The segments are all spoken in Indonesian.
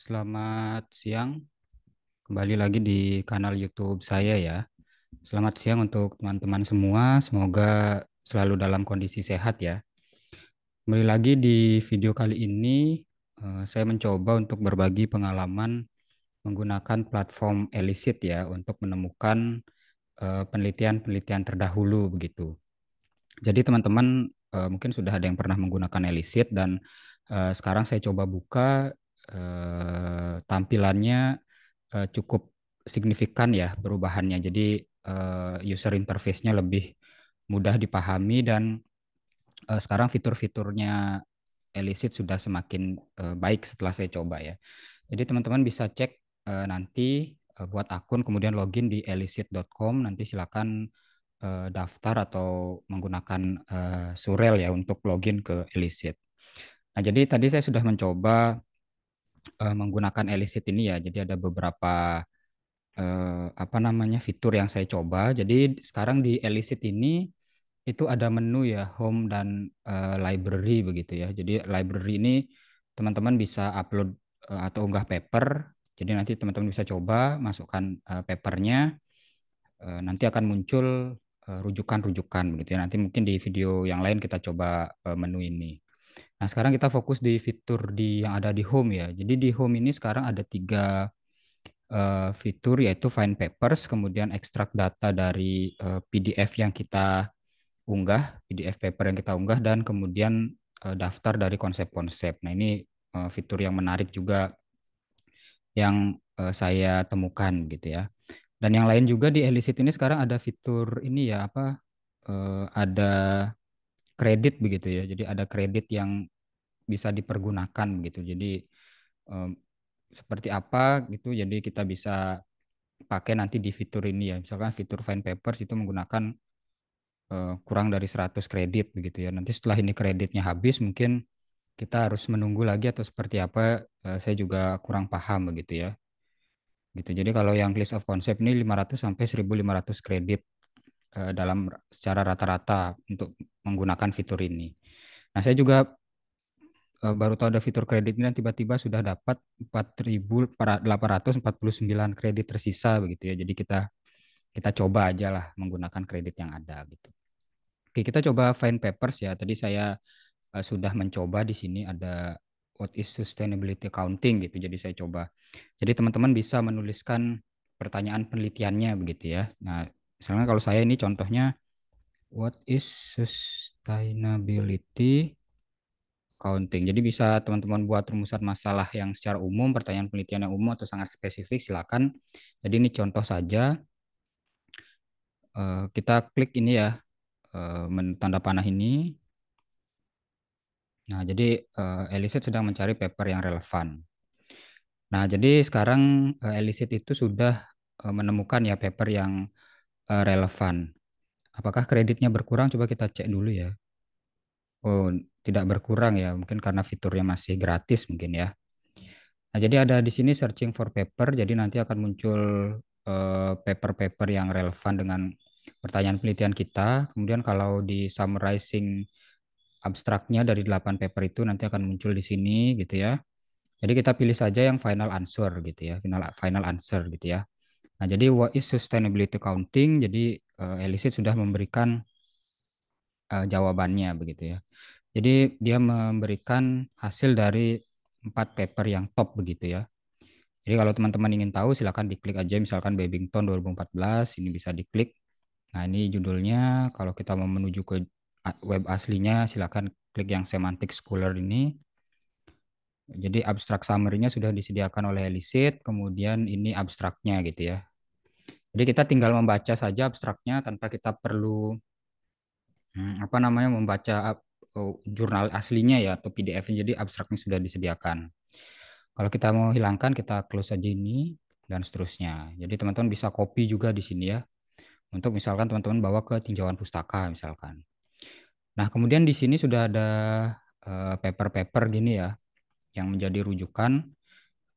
Selamat siang. Kembali lagi di kanal YouTube saya ya. Selamat siang untuk teman-teman semua. Semoga selalu dalam kondisi sehat ya. Kembali lagi di video kali ini eh, saya mencoba untuk berbagi pengalaman menggunakan platform Elicit ya untuk menemukan eh, penelitian-penelitian terdahulu begitu. Jadi teman-teman eh, mungkin sudah ada yang pernah menggunakan Elicit dan sekarang saya coba buka eh, tampilannya eh, cukup signifikan ya perubahannya. Jadi eh, user interface-nya lebih mudah dipahami dan eh, sekarang fitur-fiturnya Elicit sudah semakin eh, baik setelah saya coba ya. Jadi teman-teman bisa cek eh, nanti eh, buat akun kemudian login di elicit.com nanti silakan eh, daftar atau menggunakan eh, surel ya untuk login ke Elicit. Nah, jadi tadi saya sudah mencoba uh, menggunakan Elicit ini ya. Jadi ada beberapa uh, apa namanya fitur yang saya coba. Jadi sekarang di Elicit ini itu ada menu ya home dan uh, library begitu ya. Jadi library ini teman-teman bisa upload uh, atau unggah paper. Jadi nanti teman-teman bisa coba masukkan uh, papernya. Uh, nanti akan muncul rujukan-rujukan begitu ya. Nanti mungkin di video yang lain kita coba menu ini. Nah, sekarang kita fokus di fitur di yang ada di Home ya. Jadi di Home ini sekarang ada tiga uh, fitur yaitu Find Papers, kemudian ekstrak data dari uh, eh, PDF yang kita unggah, PDF paper yang kita unggah, dan kemudian uh, daftar dari konsep-konsep. Nah, ini uh, fitur yang menarik juga yang uh, saya temukan gitu ya. Dan yang lain juga di elicit ini sekarang ada fitur ini ya apa? Uh, ada kredit begitu ya. Jadi ada kredit yang bisa dipergunakan begitu. Jadi um, seperti apa gitu. Jadi kita bisa pakai nanti di fitur ini ya. Misalkan fitur fine papers itu menggunakan uh, kurang dari 100 kredit begitu ya. Nanti setelah ini kreditnya habis mungkin kita harus menunggu lagi atau seperti apa uh, saya juga kurang paham begitu ya. Gitu. Jadi kalau yang list of concept ini 500 sampai 1500 kredit Eh, dalam secara rata-rata untuk menggunakan fitur ini. Nah, saya juga eh, baru tahu ada fitur kredit ini tiba-tiba sudah dapat 4.849 kredit tersisa begitu ya. Jadi kita kita coba aja lah menggunakan kredit yang ada gitu. Oke, kita coba find papers ya. Tadi saya eh, sudah mencoba di sini ada what is sustainability accounting gitu. Jadi saya coba. Jadi teman-teman bisa menuliskan pertanyaan penelitiannya begitu ya. Nah, misalnya kalau saya ini contohnya what is sustainability accounting. Jadi bisa teman-teman buat rumusan masalah yang secara umum, pertanyaan penelitian yang umum atau sangat spesifik silakan. Jadi ini contoh saja. Eh, kita klik ini ya eh, tanda panah ini. Nah, jadi eh, Elisit sedang mencari paper yang relevan. Nah, jadi sekarang Elisit itu sudah menemukan ya paper yang uh, relevan. Apakah kreditnya berkurang? Coba kita cek dulu ya. Oh, tidak berkurang ya. Mungkin karena fiturnya masih gratis mungkin ya. Nah, jadi ada di sini searching for paper. Jadi nanti akan muncul eh, paper-paper uh, yang relevan dengan pertanyaan penelitian kita. Kemudian kalau di summarizing abstraknya dari 8 paper itu nanti akan muncul di sini gitu ya. Jadi kita pilih saja yang final answer gitu ya, final final answer gitu ya. Nah, jadi what is sustainability accounting? Jadi uh, eh, Elisit sudah memberikan uh, jawabannya begitu ya. Jadi dia memberikan hasil dari empat paper yang top begitu ya. Jadi kalau teman-teman ingin tahu silahkan diklik aja misalkan Babington 2014 ini bisa diklik. Nah ini judulnya kalau kita mau menuju ke web aslinya silahkan klik yang semantic scholar ini. Jadi abstrak summary-nya sudah disediakan oleh Elisit, kemudian ini abstraknya gitu ya. Jadi kita tinggal membaca saja abstraknya tanpa kita perlu hmm, apa namanya membaca oh, jurnal aslinya ya atau PDF-nya. Jadi abstraknya sudah disediakan. Kalau kita mau hilangkan kita close saja ini dan seterusnya. Jadi teman-teman bisa copy juga di sini ya. Untuk misalkan teman-teman bawa ke tinjauan pustaka misalkan. Nah, kemudian di sini sudah ada eh, paper -paper gini ya yang menjadi rujukan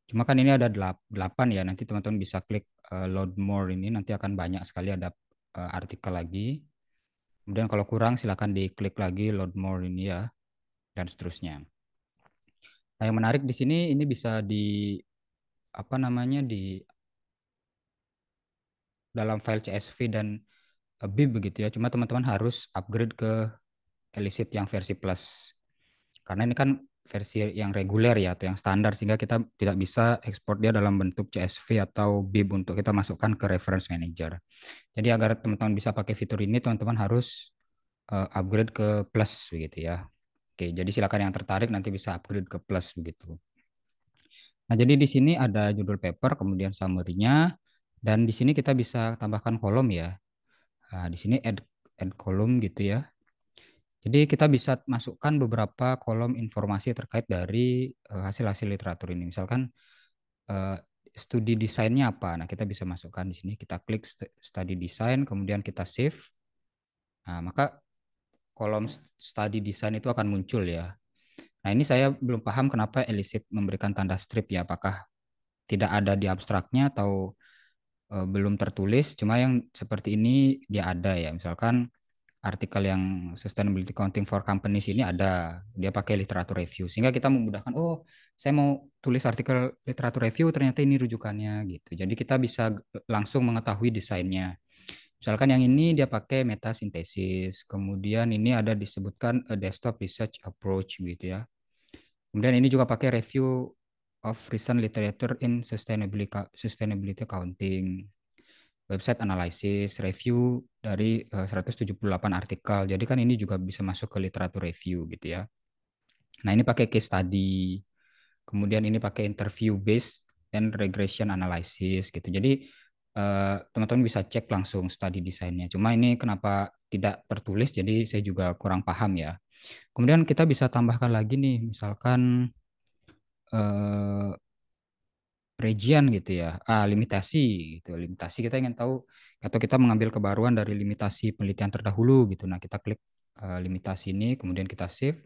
Cuma kan ini ada 8 ya, nanti teman-teman bisa klik eh, load more ini, nanti akan banyak sekali ada eh, artikel lagi. Kemudian kalau kurang silahkan diklik lagi load more ini ya, dan seterusnya. Nah, yang menarik di sini ini bisa di apa namanya di dalam file CSV dan uh, eh, BIB begitu ya. Cuma teman-teman harus upgrade ke Elicit yang versi plus. Karena ini kan versi yang reguler ya atau yang standar sehingga kita tidak bisa ekspor dia dalam bentuk CSV atau BIB untuk kita masukkan ke reference manager. Jadi agar teman-teman bisa pakai fitur ini teman-teman harus uh, upgrade ke plus begitu ya. Oke, jadi silakan yang tertarik nanti bisa upgrade ke plus begitu. Nah, jadi di sini ada judul paper, kemudian summary-nya dan di sini kita bisa tambahkan kolom ya. Nah, di sini add add kolom gitu ya. Jadi kita bisa masukkan beberapa kolom informasi terkait dari eh, hasil-hasil literatur ini. Misalkan eh, studi desainnya apa. Nah, kita bisa masukkan di sini. Kita klik study design, kemudian kita save. Nah, maka kolom study design itu akan muncul ya. Nah, ini saya belum paham kenapa Elisip memberikan tanda strip ya. Apakah tidak ada di abstraknya atau eh, belum tertulis? Cuma yang seperti ini dia ada ya. Misalkan artikel yang sustainability accounting for companies ini ada dia pakai literatur review sehingga kita memudahkan oh saya mau tulis artikel literatur review ternyata ini rujukannya gitu jadi kita bisa langsung mengetahui desainnya misalkan yang ini dia pakai meta sintesis kemudian ini ada disebutkan a desktop research approach gitu ya kemudian ini juga pakai review of recent literature in sustainability sustainability accounting website analisis review dari 178 eh, artikel. Jadi kan ini juga bisa masuk ke literatur review gitu ya. Nah, ini pakai case study. Kemudian ini pakai interview based and regression analysis gitu. Jadi eh, teman-teman bisa cek langsung study desainnya. Cuma ini kenapa tidak tertulis jadi saya juga kurang paham ya. Kemudian kita bisa tambahkan lagi nih misalkan uh, region gitu ya, ah, limitasi gitu. Limitasi kita ingin tahu atau kita mengambil kebaruan dari limitasi penelitian terdahulu gitu. Nah, kita klik uh, limitasi ini kemudian kita save.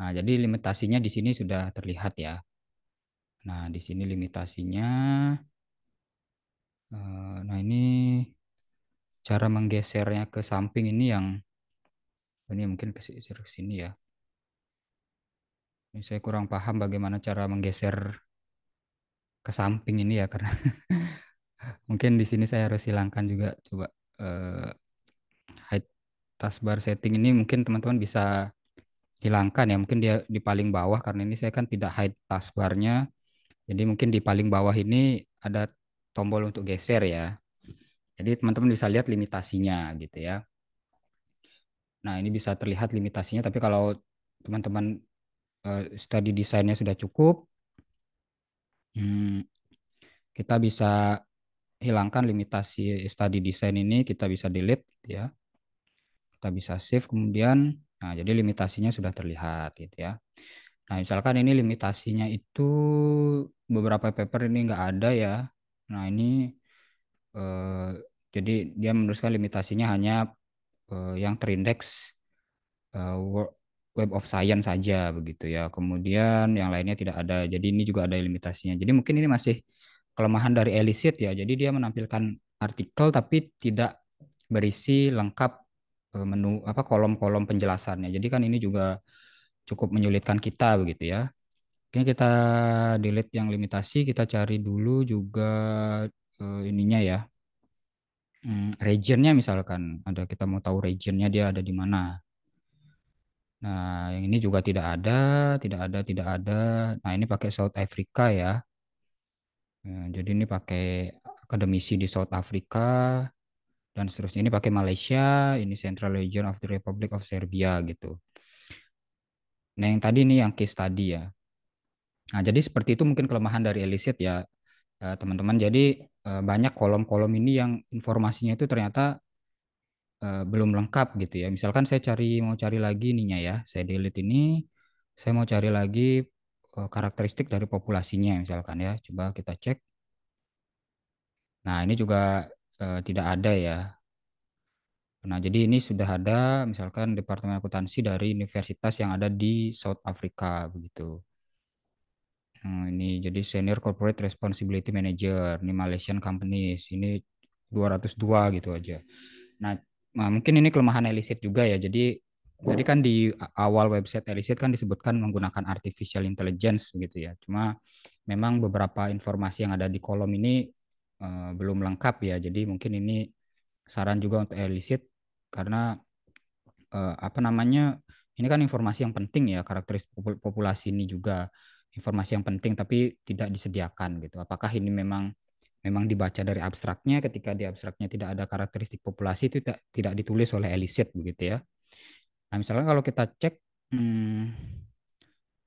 Nah, jadi limitasinya di sini sudah terlihat ya. Nah, di sini limitasinya uh, nah ini cara menggesernya ke samping ini yang ini mungkin ke sini ya. Ini saya kurang paham bagaimana cara menggeser ke samping ini ya karena mungkin di sini saya harus hilangkan juga coba uh, eh, hide taskbar setting ini mungkin teman-teman bisa hilangkan ya mungkin dia di paling bawah karena ini saya kan tidak hide taskbarnya jadi mungkin di paling bawah ini ada tombol untuk geser ya jadi teman-teman bisa lihat limitasinya gitu ya nah ini bisa terlihat limitasinya tapi kalau teman-teman uh, eh, study desainnya sudah cukup hmm, kita bisa hilangkan limitasi study design ini, kita bisa delete gitu ya. Kita bisa save kemudian nah jadi limitasinya sudah terlihat gitu ya. Nah, misalkan ini limitasinya itu beberapa paper ini enggak ada ya. Nah, ini eh, jadi dia meneruskan limitasinya hanya eh, yang terindeks eh, Web of Science saja begitu ya. Kemudian yang lainnya tidak ada. Jadi ini juga ada limitasinya. Jadi mungkin ini masih kelemahan dari Elicit ya. Jadi dia menampilkan artikel tapi tidak berisi lengkap e, menu apa kolom-kolom penjelasannya. Jadi kan ini juga cukup menyulitkan kita begitu ya. Oke, kita delete yang limitasi, kita cari dulu juga eh, ininya ya. Hmm, regionnya misalkan ada kita mau tahu regionnya dia ada di mana. Nah, yang ini juga tidak ada, tidak ada, tidak ada. Nah, ini pakai South Africa ya. Nah, jadi ini pakai akademisi di South Africa dan seterusnya. Ini pakai Malaysia, ini Central Region of the Republic of Serbia gitu. Nah, yang tadi ini yang case tadi ya. Nah, jadi seperti itu mungkin kelemahan dari Elicit ya, eh, teman-teman. Jadi eh, banyak kolom-kolom ini yang informasinya itu ternyata Eh, belum lengkap gitu ya. Misalkan saya cari mau cari lagi ininya ya, saya delete ini, saya mau cari lagi uh, karakteristik dari populasinya misalkan ya. Coba kita cek. Nah, ini juga uh, tidak ada ya. Nah, jadi ini sudah ada misalkan Departemen Akuntansi dari universitas yang ada di South Africa begitu. Nah, ini jadi Senior Corporate Responsibility Manager, ini Malaysian Companies, ini 202 gitu aja. Nah, Nah, mungkin ini kelemahan Elicit juga ya. Jadi iya. tadi kan di awal website Elicit kan disebutkan menggunakan artificial intelligence gitu ya. Cuma memang beberapa informasi yang ada di kolom ini uh, belum lengkap ya. Jadi mungkin ini saran juga untuk Elicit karena uh, apa namanya? Ini kan informasi yang penting ya karakteristik populasi ini juga informasi yang penting tapi tidak disediakan gitu. Apakah ini memang memang dibaca dari abstraknya ketika di abstraknya tidak ada karakteristik populasi itu tidak, tidak ditulis oleh Elisit begitu ya. Nah, misalnya kalau kita cek hmm,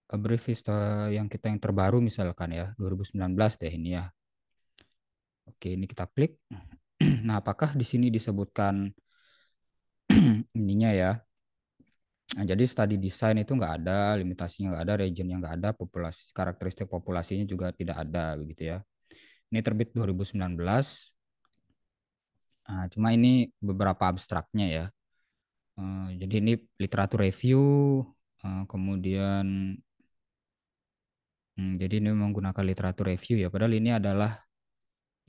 a brief history yang kita yang terbaru misalkan ya 2019 deh ini ya. Oke, ini kita klik. Nah, apakah di sini disebutkan ininya ya? Nah, jadi study design itu enggak ada, limitasinya enggak ada, region yang enggak ada, populasi karakteristik populasinya juga tidak ada begitu ya. Ini terbit 2019. Nah, cuma ini beberapa abstraknya ya. Uh, jadi ini literatur review, uh, kemudian hmm, jadi ini menggunakan literatur review ya. Padahal ini adalah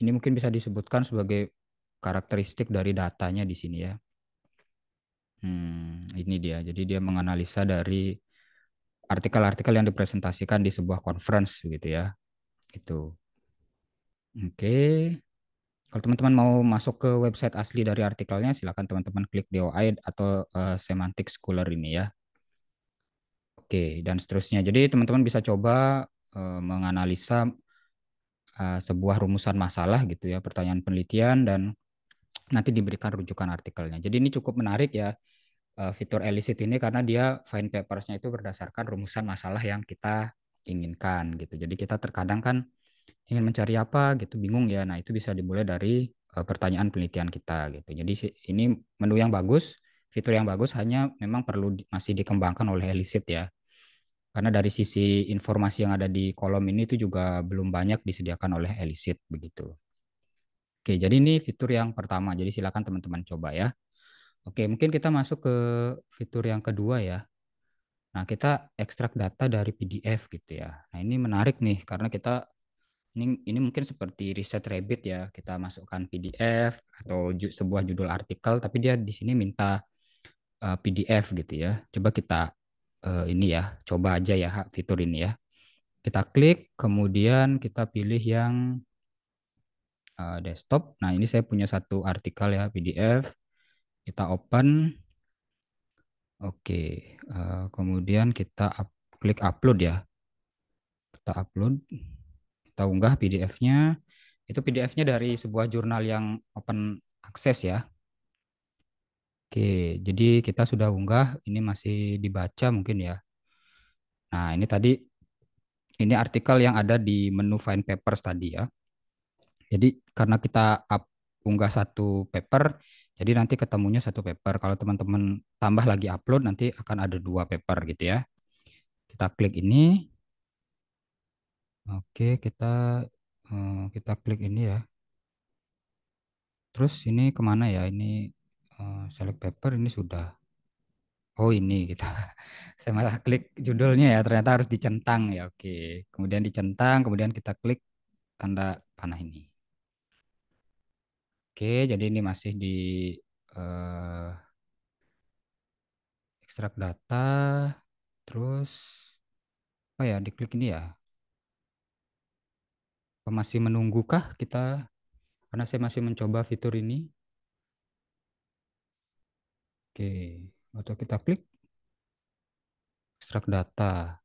ini mungkin bisa disebutkan sebagai karakteristik dari datanya di sini ya. Hmm, ini dia. Jadi dia menganalisa dari artikel-artikel yang dipresentasikan di sebuah conference gitu ya. Itu. Oke. Kalau teman-teman mau masuk ke website asli dari artikelnya, silakan teman-teman klik DOI atau uh, Semantic Scholar ini ya. Oke, dan seterusnya. Jadi teman-teman bisa coba uh, menganalisa uh, sebuah rumusan masalah gitu ya, pertanyaan penelitian dan nanti diberikan rujukan artikelnya. Jadi ini cukup menarik ya uh, fitur Elicit ini karena dia find papersnya itu berdasarkan rumusan masalah yang kita inginkan gitu. Jadi kita terkadang kan ingin mencari apa gitu bingung ya nah itu bisa dimulai dari uh, pertanyaan penelitian kita gitu jadi ini menu yang bagus fitur yang bagus hanya memang perlu di, masih dikembangkan oleh elicit ya karena dari sisi informasi yang ada di kolom ini itu juga belum banyak disediakan oleh elicit begitu oke jadi ini fitur yang pertama jadi silakan teman-teman coba ya oke mungkin kita masuk ke fitur yang kedua ya Nah, kita ekstrak data dari PDF gitu ya. Nah, ini menarik nih karena kita ini ini mungkin seperti riset Rabbit ya kita masukkan PDF atau ju sebuah judul artikel tapi dia di sini minta uh, eh, PDF gitu ya coba kita uh, ini ya coba aja ya fitur ini ya kita klik kemudian kita pilih yang uh, desktop nah ini saya punya satu artikel ya PDF kita open oke okay. uh, kemudian kita up, klik upload ya kita upload kita unggah PDF-nya. Itu PDF-nya dari sebuah jurnal yang open access ya. Oke, jadi kita sudah unggah, ini masih dibaca mungkin ya. Nah, ini tadi ini artikel yang ada di menu find papers tadi ya. Jadi karena kita up, unggah satu paper, jadi nanti ketemunya satu paper. Kalau teman-teman tambah lagi upload nanti akan ada dua paper gitu ya. Kita klik ini. Oke, kita eh, kita klik ini ya. Terus ini kemana ya? Ini eh, select paper ini sudah. Oh ini kita, saya malah klik judulnya ya. Ternyata harus dicentang ya. Oke, kemudian dicentang, kemudian kita klik tanda panah ini. Oke, jadi ini masih di uh, ekstrak data, terus apa ya? Diklik ini ya masih menunggukah kita karena saya masih mencoba fitur ini. Oke, atau kita klik extract data.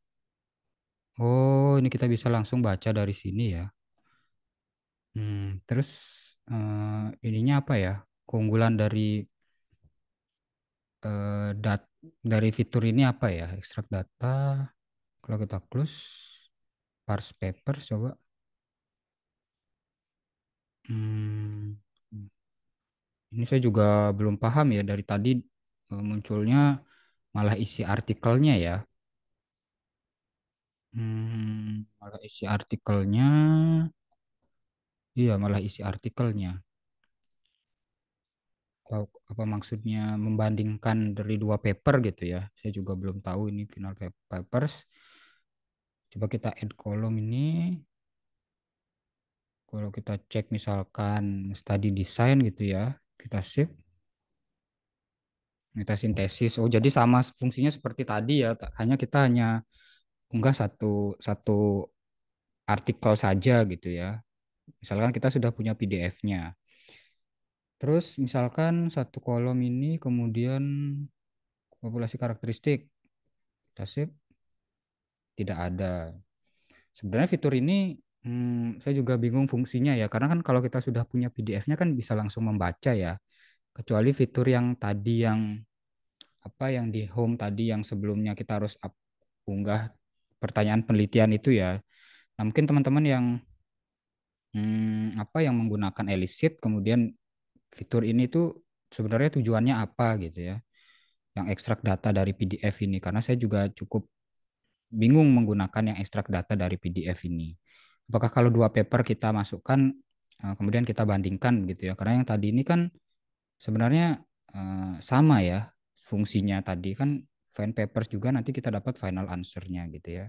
Oh, ini kita bisa langsung baca dari sini ya. Hmm, terus uh, ininya apa ya? Keunggulan dari uh, dat dari fitur ini apa ya? Ekstrak data. Kalau kita close parse paper coba. Hmm. ini saya juga belum paham ya dari tadi eh, munculnya malah isi artikelnya ya. Hmm, malah isi artikelnya. Iya, malah isi artikelnya. apa maksudnya membandingkan dari dua paper gitu ya? Saya juga belum tahu ini final papers. Coba kita add kolom ini. Kalau kita cek misalkan study design gitu ya, kita sip, Kita sintesis. Oh, jadi sama fungsinya seperti tadi ya, hanya kita hanya unggah satu satu artikel saja gitu ya. Misalkan kita sudah punya PDF-nya. Terus misalkan satu kolom ini kemudian populasi karakteristik. Kita save. Tidak ada. Sebenarnya fitur ini Hmm, saya juga bingung fungsinya ya, karena kan kalau kita sudah punya PDF-nya kan bisa langsung membaca ya. Kecuali fitur yang tadi yang apa yang di home tadi yang sebelumnya kita harus up, unggah pertanyaan penelitian itu ya. Nah, mungkin teman-teman yang hmm, apa yang menggunakan Elicit kemudian fitur ini tuh sebenarnya tujuannya apa gitu ya. Yang ekstrak data dari PDF ini karena saya juga cukup bingung menggunakan yang ekstrak data dari PDF ini apakah kalau dua paper kita masukkan eh, kemudian kita bandingkan gitu ya karena yang tadi ini kan sebenarnya eh, sama ya fungsinya tadi kan fan papers juga nanti kita dapat final answernya gitu ya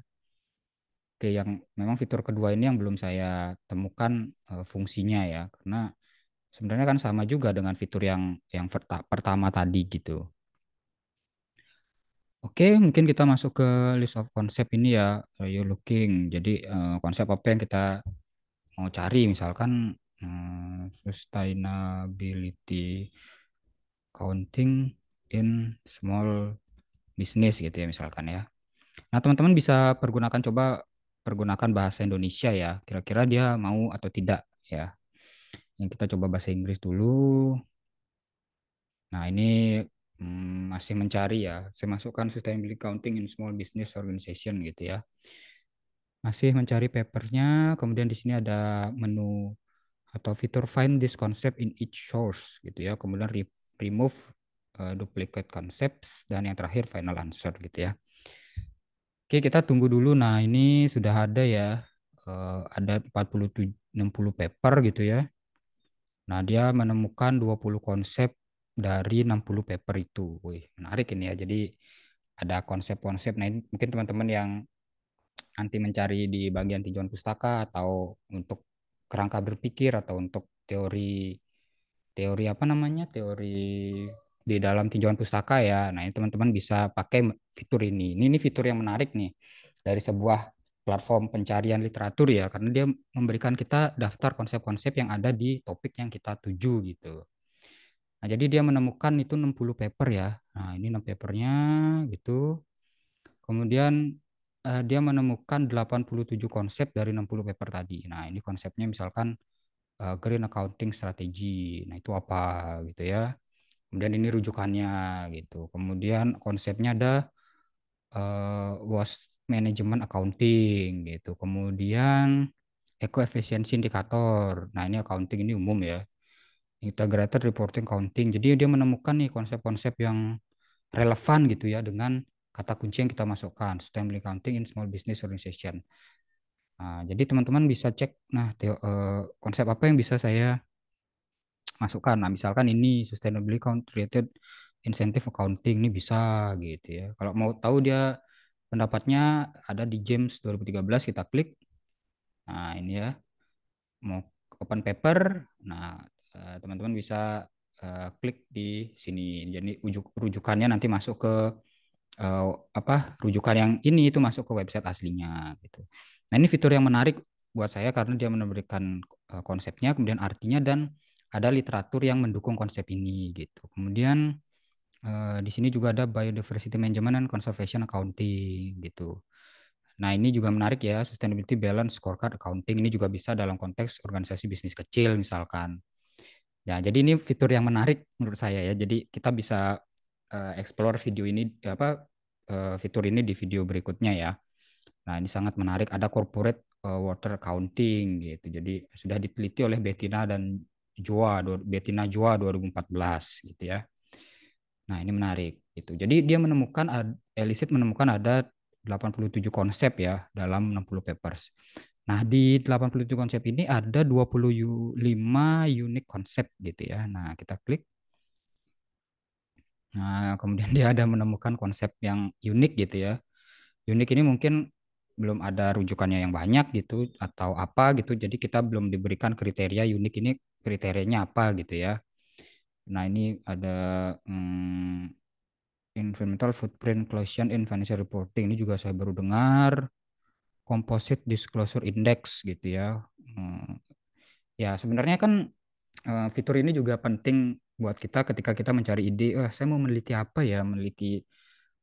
Oke, yang memang fitur kedua ini yang belum saya temukan eh, fungsinya ya, karena sebenarnya kan sama juga dengan fitur yang yang pertama tadi gitu. Oke, mungkin kita masuk ke list of concept ini ya, Are eh, you looking. Jadi uh, konsep apa yang kita mau cari, misalkan uh, sustainability counting in small business gitu ya misalkan ya. Nah teman-teman bisa pergunakan coba pergunakan bahasa Indonesia ya, kira-kira dia mau atau tidak ya. Yang kita coba bahasa Inggris dulu. Nah ini hmm, masih mencari ya. Saya masukkan Sustainability Accounting in Small Business Organization gitu ya. Masih mencari papernya, kemudian di sini ada menu atau fitur find this concept in each source gitu ya. Kemudian re remove eh, duplicate concepts dan yang terakhir final answer gitu ya. Oke, kita tunggu dulu. Nah, ini sudah ada ya. Uh, ada 40 60 paper gitu ya. Nah, dia menemukan 20 konsep dari 60 paper itu. Wih, menarik ini ya. Jadi ada konsep-konsep. Nah, mungkin teman-teman yang nanti mencari di bagian tinjauan pustaka atau untuk kerangka berpikir atau untuk teori teori apa namanya? Teori di dalam tinjauan pustaka ya. Nah, ini teman-teman bisa pakai fitur ini. Ini ini fitur yang menarik nih dari sebuah platform pencarian literatur ya karena dia memberikan kita daftar konsep-konsep yang ada di topik yang kita tuju gitu. Nah, jadi dia menemukan itu 60 paper ya. Nah, ini 6 papernya gitu. Kemudian eh, dia menemukan 87 konsep dari 60 paper tadi. Nah, ini konsepnya misalkan eh, green accounting strategy. Nah, itu apa gitu ya. Kemudian ini rujukannya gitu. Kemudian konsepnya ada eh, was management accounting gitu. Kemudian eco efficiency indicator. Nah, ini accounting ini umum ya integrated reporting counting. Jadi dia menemukan nih konsep-konsep yang relevan gitu ya dengan kata kunci yang kita masukkan, sustainable counting in small business organization. Nah, jadi teman-teman bisa cek nah teo, uh, konsep apa yang bisa saya masukkan. Nah, misalkan ini sustainable related incentive accounting ini bisa gitu ya. Kalau mau tahu dia pendapatnya ada di James 2013 kita klik. Nah, ini ya. Mau open paper. Nah, Eh, teman-teman uh, bisa uh, klik di sini. Jadi ujuk, rujukannya nanti masuk ke uh, apa rujukan yang ini itu masuk ke website aslinya gitu. Nah ini fitur yang menarik buat saya karena dia memberikan uh, konsepnya, kemudian artinya dan ada literatur yang mendukung konsep ini gitu. Kemudian uh, di sini juga ada biodiversity management and conservation accounting gitu. Nah ini juga menarik ya sustainability balance scorecard accounting ini juga bisa dalam konteks organisasi bisnis kecil misalkan. Ya, jadi ini fitur yang menarik menurut saya ya. Jadi kita bisa uh, explore video ini apa uh, fitur ini di video berikutnya ya. Nah, ini sangat menarik ada corporate uh, water accounting gitu. Jadi sudah diteliti oleh Betina dan Joa Betina Joa 2014 gitu ya. Nah, ini menarik gitu. Jadi dia menemukan Elisit menemukan ada 87 konsep ya dalam 60 papers. Nah, di 87 konsep ini ada 25 unik konsep gitu ya. Nah, kita klik. Nah, kemudian dia ada menemukan konsep yang unik gitu ya. Unik ini mungkin belum ada rujukannya yang banyak gitu atau apa gitu. Jadi kita belum diberikan kriteria unik ini kriterianya apa gitu ya. Nah, ini ada hmm, environmental footprint collision in financial reporting. Ini juga saya baru dengar Composite Disclosure Index gitu ya. Hmm. Ya sebenarnya kan eh, fitur ini juga penting buat kita ketika kita mencari ide, oh, saya mau meneliti apa ya, meneliti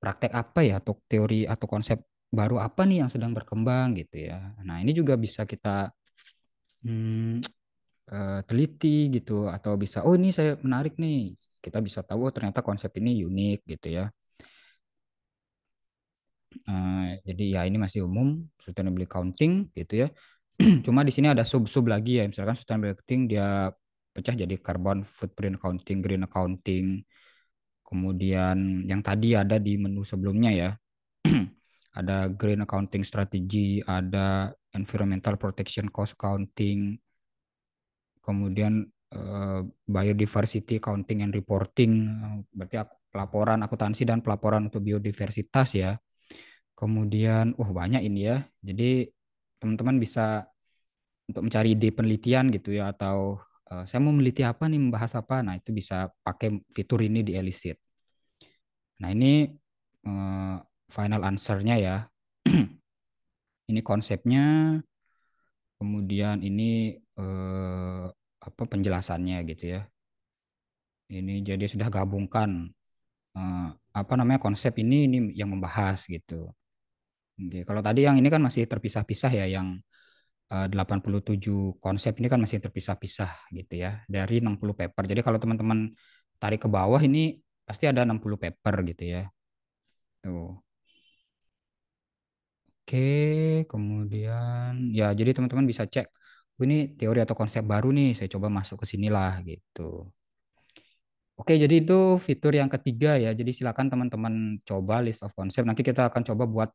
praktek apa ya, atau teori atau konsep baru apa nih yang sedang berkembang gitu ya. Nah ini juga bisa kita hmm, eh, teliti gitu atau bisa, oh ini saya menarik nih, kita bisa tahu oh, ternyata konsep ini unik gitu ya. Uh, jadi ya ini masih umum sustainable accounting gitu ya. Cuma di sini ada sub-sub lagi ya. Misalkan sustainability accounting dia pecah jadi carbon footprint accounting, green accounting. Kemudian yang tadi ada di menu sebelumnya ya. ada green accounting strategy, ada environmental protection cost accounting. Kemudian eh, biodiversity accounting and reporting berarti laporan pelaporan akuntansi dan pelaporan untuk biodiversitas ya Kemudian, uh banyak ini ya. Jadi teman-teman bisa untuk mencari ide penelitian gitu ya atau uh, saya mau meneliti apa nih membahas apa. Nah, itu bisa pakai fitur ini di Elicit. Nah, ini uh, final answer-nya ya. ini konsepnya kemudian ini uh, apa penjelasannya gitu ya. Ini jadi sudah gabungkan uh, apa namanya konsep ini ini yang membahas gitu. Oke, kalau tadi yang ini kan masih terpisah-pisah ya yang 87 eh, konsep ini kan masih terpisah-pisah gitu ya dari 60 paper. Jadi kalau teman-teman tarik ke bawah ini pasti ada 60 paper gitu ya. Tuh. Oke, kemudian ya jadi teman-teman bisa cek oh, ini teori atau konsep baru nih, saya coba masuk ke sini lah, gitu. Oke, jadi itu fitur yang ketiga ya. Jadi silakan teman-teman coba list of konsep. Nanti kita akan coba buat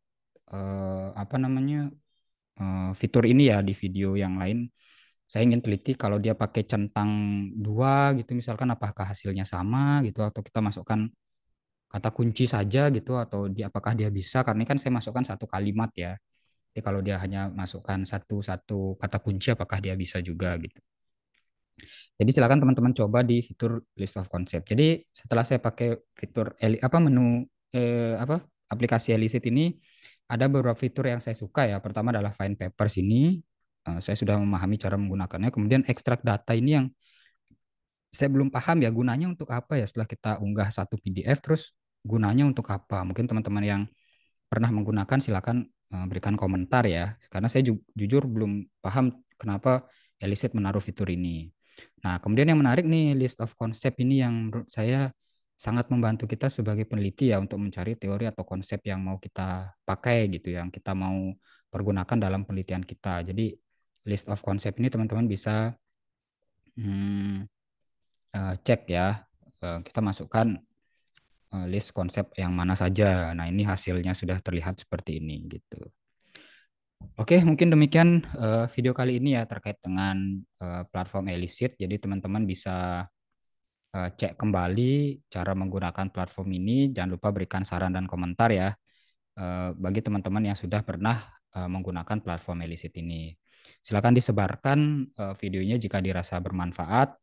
uh, apa namanya uh, fitur ini ya di video yang lain saya ingin teliti kalau dia pakai centang dua gitu misalkan apakah hasilnya sama gitu atau kita masukkan kata kunci saja gitu atau di apakah dia bisa karena kan saya masukkan satu kalimat ya jadi kalau dia hanya masukkan satu satu kata kunci apakah dia bisa juga gitu jadi silakan teman-teman coba di fitur list of concept jadi setelah saya pakai fitur apa menu eh, apa aplikasi Elicit ini ada beberapa fitur yang saya suka ya. Pertama adalah find papers ini. Eh, saya sudah memahami cara menggunakannya. Kemudian ekstrak data ini yang saya belum paham ya gunanya untuk apa ya setelah kita unggah satu PDF terus gunanya untuk apa? Mungkin teman-teman yang pernah menggunakan silakan eh, berikan komentar ya. Karena saya ju jujur belum paham kenapa Elicit menaruh fitur ini. Nah, kemudian yang menarik nih list of concept ini yang menurut saya sangat membantu kita sebagai peneliti ya untuk mencari teori atau konsep yang mau kita pakai gitu yang kita mau pergunakan dalam penelitian kita. Jadi list of konsep ini teman-teman bisa hmm, uh, cek ya. Uh, kita masukkan uh, list konsep yang mana saja. Nah, ini hasilnya sudah terlihat seperti ini gitu. Oke, mungkin demikian uh, video kali ini ya terkait dengan uh, platform Elicit. Jadi teman-teman bisa Eh, cek kembali cara menggunakan platform ini. Jangan lupa berikan saran dan komentar ya eh, bagi teman-teman yang sudah pernah eh, menggunakan platform Elisit ini. Silakan disebarkan videonya jika dirasa bermanfaat.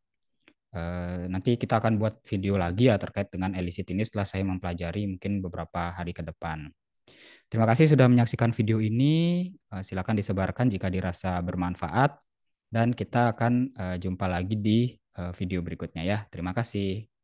Nanti kita akan buat video lagi ya terkait dengan Elisit ini setelah saya mempelajari mungkin beberapa hari ke depan. Terima kasih sudah menyaksikan video ini. Silakan disebarkan jika dirasa bermanfaat. Dan kita akan jumpa lagi di Eh, video berikutnya ya. Terima kasih.